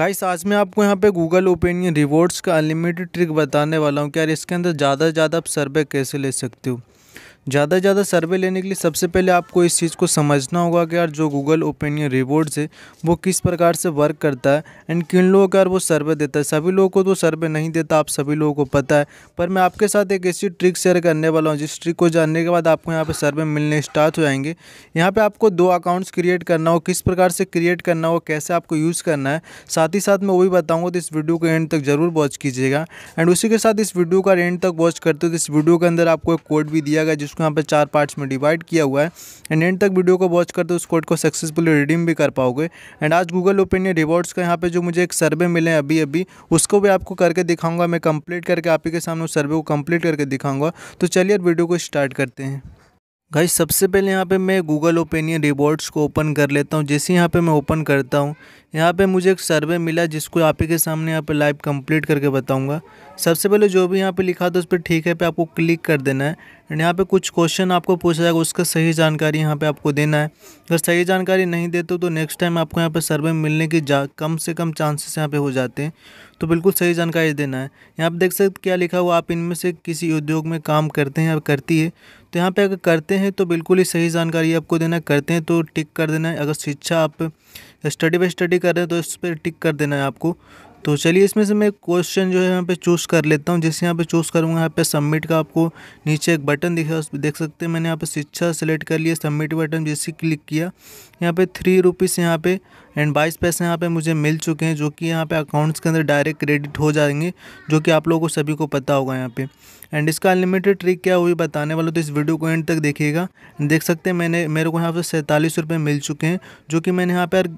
guys आज मैं आपको यहाँ पे गूगल ओपिनियन रिवॉर्ड्स का अनलिमिटेड ट्रिक बताने वाला हूँ कि यार इसके अंदर ज़्यादा से ज़्यादा आप सर्वे कैसे ले सकते हो ज़्यादा से ज़्यादा सर्वे लेने के लिए सबसे पहले आपको इस चीज़ को समझना होगा कि यार जो गूगल ओपिनियन रिवॉर्ड्स है वो किस प्रकार से वर्क करता है एंड किन लोगों का यार वो सर्वे देता है सभी लोगों को तो सर्वे नहीं देता आप सभी लोगों को पता है पर मैं आपके साथ एक ऐसी ट्रिक शेयर करने वाला हूँ जिस ट्रिक को जानने के बाद आपको यहाँ पर सर्वे मिलने स्टार्ट हो जाएंगे यहाँ पर आपको दो अकाउंट्स क्रिएट करना हो किस प्रकार से क्रिएट करना हो कैसे आपको यूज़ करना है साथ ही साथ मैं वो भी बताऊँगा तो इस वीडियो को एंड तक ज़रूर वॉच कीजिएगा एंड उसी के साथ इस वीडियो का एंड तक वॉच करते हो तो इस वीडियो के अंदर आपको एक कोड भी दिया गया जिसको इसको यहाँ पर चार पार्ट्स में डिवाइड किया हुआ है एंड एंड तक वीडियो को वॉच करते उस कोड को सक्सेसफुली रिडीम भी कर पाओगे एंड आज गूगल ओपिनियन रिवॉर्ड्स का यहाँ पर जो मुझे एक सर्वे मिले अभी अभी उसको भी आपको करके दिखाऊंगा मैं कंप्लीट करके आप ही के सामने उस सर्वे को कंप्लीट करके दिखाऊंगा तो चलिए वीडियो को स्टार्ट करते हैं गाइस सबसे पहले यहाँ पे मैं गूगल ओपिनियन रिवॉर्ड्स को ओपन कर लेता हूँ जैसे यहाँ पे मैं ओपन करता हूँ यहाँ पे मुझे एक सर्वे मिला जिसको आप ही के सामने यहाँ पे लाइव कंप्लीट करके बताऊँगा सबसे पहले जो भी यहाँ पे लिखा था उस पर ठीक है पे आपको क्लिक कर देना है एंड यहाँ पे कुछ क्वेश्चन आपको पूछा जाएगा उसका सही जानकारी यहाँ पे आपको देना है अगर सही जानकारी नहीं देते तो नेक्स्ट टाइम आपको यहाँ पे सर्वे मिलने की जा कम से कम चांसेस यहाँ पे हो जाते हैं तो बिल्कुल सही जानकारी देना है यहाँ पे देख सकते क्या लिखा हुआ आप इनमें से किसी उद्योग में काम करते हैं या करती है तो यहाँ पर अगर करते हैं तो बिल्कुल ही सही जानकारी आपको देना है करते हैं तो टिक कर देना है अगर शिक्षा आप स्टडी बाई स्टडी कर रहे हैं तो इस पर टिक कर देना है आपको तो चलिए इसमें से मैं क्वेश्चन जो है यहाँ पे चूज़ कर लेता हूँ जैसे यहाँ पे चूज़ करूँगा यहाँ पे सबमिट का आपको नीचे एक बटन दिखा उस देख सकते हैं मैंने यहाँ पे शिक्षा सेलेक्ट कर लिया सबमिट बटन जैसे क्लिक किया यहाँ पे थ्री रुपीज़ यहाँ पे एंड बाईस पैसे यहाँ पे मुझे मिल चुके हैं जो कि यहाँ पे अकाउंट्स के अंदर डायरेक्ट क्रेडिट हो जाएंगे जो कि आप लोगों को सभी को पता होगा यहाँ पे एंड इसका अनलिमिटेड ट्रिक क्या हुई बताने वाला तो इस वीडियो को एंड तक देखिएगा देख सकते हैं मैंने मेरे को यहाँ पे सैंतालीस रुपये मिल चुके हैं जो कि मैंने यहाँ पर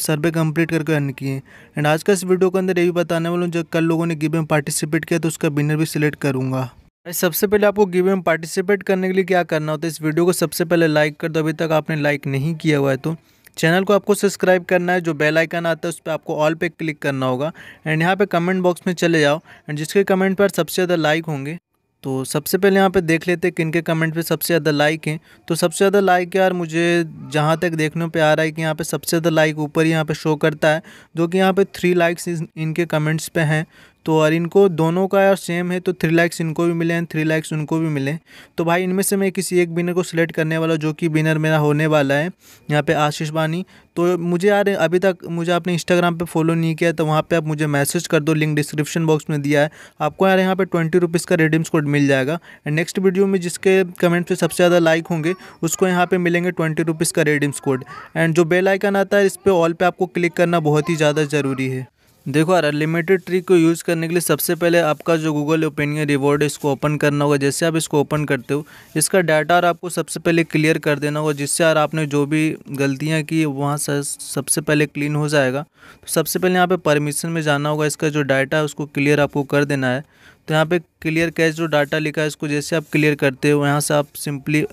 सर्वे कंप्लीट करके अर्न किए एंड आज का इस वीडियो के अंदर ये भी बताने वाला हूँ जब कल लोगों ने गिव में पार्टिसिपेट किया तो उसका विनर भी सिलेक्ट करूँगा सबसे पहले आपको गिव में पार्टिसिपेट करने के लिए क्या करना होता है इस वीडियो को सबसे पहले लाइक कर दो अभी तक आपने लाइक नहीं किया हुआ है तो चैनल को आपको सब्सक्राइब करना है जो बेल आइकन आता है उस पर आपको ऑल पे क्लिक करना होगा एंड यहाँ पे कमेंट बॉक्स में चले जाओ एंड जिसके कमेंट पर सबसे ज़्यादा लाइक होंगे तो सबसे पहले यहाँ पे देख लेते हैं किन के कमेंट पे सबसे ज़्यादा लाइक हैं तो सबसे ज़्यादा लाइक यार मुझे जहाँ तक देखने पे आ रहा है कि यहाँ पे सबसे ज़्यादा लाइक ऊपर यहाँ पे शो करता है जो कि यहाँ पे थ्री लाइक्स इनके कमेंट्स पे हैं तो और इनको दोनों का सेम है तो थ्री लैक्स इनको भी मिले हैं थ्री लैक्स उनको भी मिले तो भाई इनमें से मैं किसी एक विनर को सिलेक्ट करने वाला जो कि विनर मेरा होने वाला है यहाँ पे आशीष बानी तो मुझे यार अभी तक मुझे आपने इंस्टाग्राम पे फॉलो नहीं किया तो वहाँ पे आप मुझे मैसेज कर दो लिंक डिस्क्रिप्शन बॉक्स में दिया है आपको यार यहाँ पर ट्वेंटी रुपीज़ का रेडिम्स कोड मिल जाएगा एंड नेक्स्ट वीडियो में जिसके कमेंट पे सबसे ज़्यादा लाइक होंगे उसको यहाँ पर मिलेंगे ट्वेंटी रुपीज़ का रेडिम्स कोड एंड जो बेलाइकन आता है इस पर ऑल पर आपको क्लिक करना बहुत ही ज़्यादा ज़रूरी है देखो यार अनलिमिटेड ट्रिक को यूज़ करने के लिए सबसे पहले आपका जो गूगल ओपिनियन रिवॉर्ड है इसको ओपन करना होगा जैसे आप इसको ओपन करते हो इसका डाटा और आपको सबसे पहले क्लियर कर देना होगा जिससे यार आपने जो भी गलतियां की वहाँ से सबसे पहले क्लीन हो जाएगा तो सबसे पहले यहाँ पे परमिशन में जाना होगा इसका जो डाटा है उसको क्लियर आपको कर देना है तो यहाँ पर क्लियर कैश जो डाटा लिखा है इसको जैसे आप क्लियर करते हो यहाँ से आप सिंपली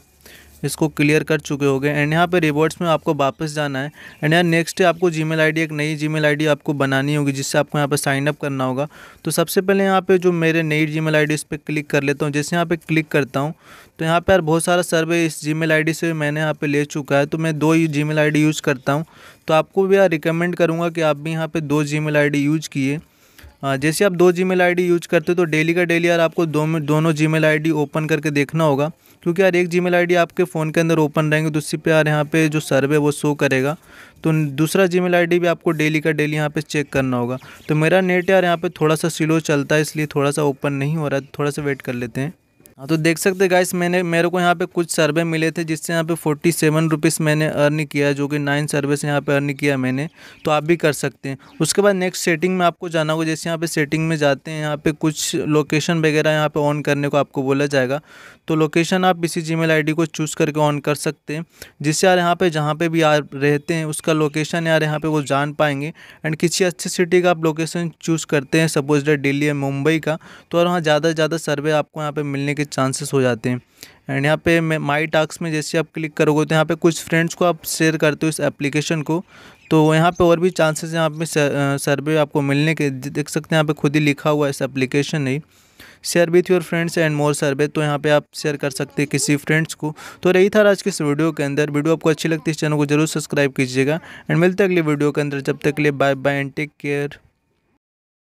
इसको क्लियर कर चुके होंगे एंड यहाँ पे रिवॉर्ड्स में आपको वापस जाना है एंड यहाँ नेक्स्ट आपको जी मेल एक नई जी मेल आपको बनानी होगी जिससे आपको यहाँ पर साइनअप करना होगा तो सबसे पहले यहाँ पे जो मेरे नई जी मेल इस पर क्लिक कर लेता हूँ जैसे यहाँ पर क्लिक करता हूँ तो यहाँ पर बहुत सारा सर्वे इस जी मेल से मैंने यहाँ पर ले चुका है तो मैं दो ही जी मेल यूज़ करता हूँ तो आपको भी यहाँ रिकमेंड करूँगा कि आप भी यहाँ पर दो जी मेल यूज किए हाँ, जैसे आप दो जी मेल यूज करते हो तो डेली का डेली यार आपको दो दोनों जी मेल ओपन करके देखना होगा क्योंकि यार एक जी मेल आपके फ़ोन के अंदर ओपन रहेंगे तो उसी पे यार यहाँ पे जो सर्वे वो शो करेगा तो दूसरा जी मेल भी आपको डेली का डेली यहाँ पे चेक करना होगा तो मेरा नेट यार यहाँ पे थोड़ा सा स्लो चलता है इसलिए थोड़ा सा ओपन नहीं हो रहा थोड़ा सा वेट कर लेते हैं हाँ तो देख सकते गाइस मैंने मेरे को यहाँ पे कुछ सर्वे मिले थे जिससे यहाँ पे फोर्टी सेवन रुपीज़ मैंने अर्न किया जो कि नाइन सर्वे से यहाँ पे अर्न किया मैंने तो आप भी कर सकते हैं उसके बाद नेक्स्ट सेटिंग में आपको जाना होगा जैसे यहाँ पे सेटिंग में जाते हैं यहाँ पे कुछ लोकेशन वगैरह यहाँ पे ऑन करने को आपको बोला जाएगा तो लोकेशन आप इसी जी मेल को चूज़ करके ऑन कर सकते हैं जिससे यार यहाँ पर जहाँ पर भी आप रहते हैं उसका लोकेशन यार यहाँ पर वो जान पाएंगे एंड किसी अच्छी सिटी का आप लोकेशन चूज़ करते हैं सपोज डेट दिल्ली या मुंबई का तो और वहाँ ज़्यादा से ज़्यादा सर्वे आपको यहाँ पर मिलने के चांसेस हो जाते हैं एंड यहाँ पे माई टास्क में जैसे आप क्लिक करोगे तो यहाँ पे कुछ फ्रेंड्स को आप शेयर करते हो इस एप्लीकेशन को तो यहाँ पे और भी चांसेस यहाँ पे सर्वे आपको मिलने के देख सकते हैं यहाँ पे खुद ही लिखा हुआ है इस एप्लीकेशन ने share with your friends and more survey तो यहाँ पे आप शेयर कर सकते हैं किसी फ्रेंड्स को तो रही था आज के इस वीडियो के अंदर वीडियो आपको अच्छी लगती है इस चैनल को जरूर सब्सक्राइब कीजिएगा एंड मिलते अगले वीडियो के अंदर जब तक के लिए bye bye and take care